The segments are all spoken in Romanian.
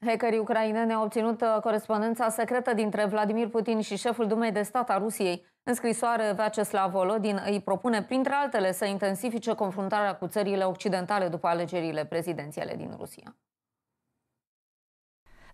Hackerii ucraineni au obținut uh, corespondența secretă dintre Vladimir Putin și șeful Dumei de Stat a Rusiei. În scrisoare, Vaceslav Volodin îi propune, printre altele, să intensifice confruntarea cu țările occidentale după alegerile prezidențiale din Rusia.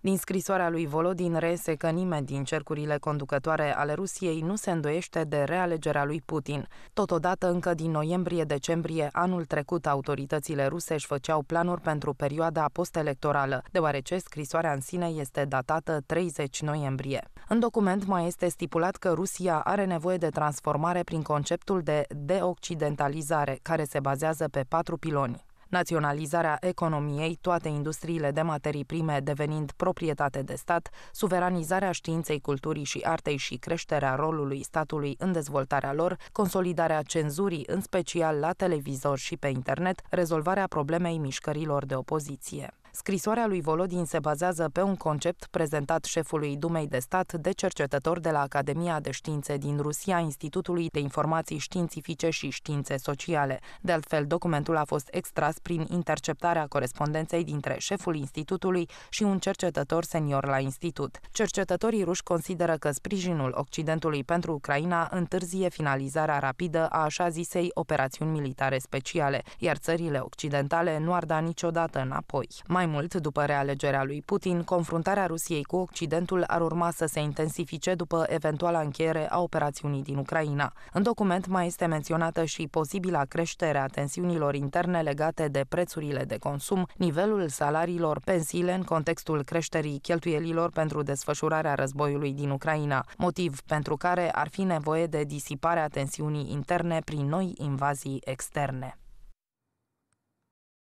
Din scrisoarea lui Volodin rese că nimeni din cercurile conducătoare ale Rusiei nu se îndoiește de realegerea lui Putin. Totodată, încă din noiembrie-decembrie anul trecut, autoritățile ruse își făceau planuri pentru perioada postelectorală, deoarece scrisoarea în sine este datată 30 noiembrie. În document mai este stipulat că Rusia are nevoie de transformare prin conceptul de deoccidentalizare, care se bazează pe patru piloni naționalizarea economiei, toate industriile de materii prime devenind proprietate de stat, suveranizarea științei, culturii și artei și creșterea rolului statului în dezvoltarea lor, consolidarea cenzurii, în special la televizor și pe internet, rezolvarea problemei mișcărilor de opoziție. Scrisoarea lui Volodin se bazează pe un concept prezentat șefului Dumei de Stat de cercetător de la Academia de Științe din Rusia, Institutului de Informații Științifice și Științe Sociale. De altfel, documentul a fost extras prin interceptarea corespondenței dintre șeful institutului și un cercetător senior la institut. Cercetătorii ruși consideră că sprijinul Occidentului pentru Ucraina întârzie finalizarea rapidă a așa zisei operațiuni militare speciale, iar țările occidentale nu ar da niciodată înapoi. Mai mai mult, după realegerea lui Putin, confruntarea Rusiei cu Occidentul ar urma să se intensifice după eventuala încheiere a operațiunii din Ucraina. În document mai este menționată și posibila creștere a tensiunilor interne legate de prețurile de consum, nivelul salariilor, pensiile în contextul creșterii cheltuielilor pentru desfășurarea războiului din Ucraina, motiv pentru care ar fi nevoie de disiparea tensiunii interne prin noi invazii externe.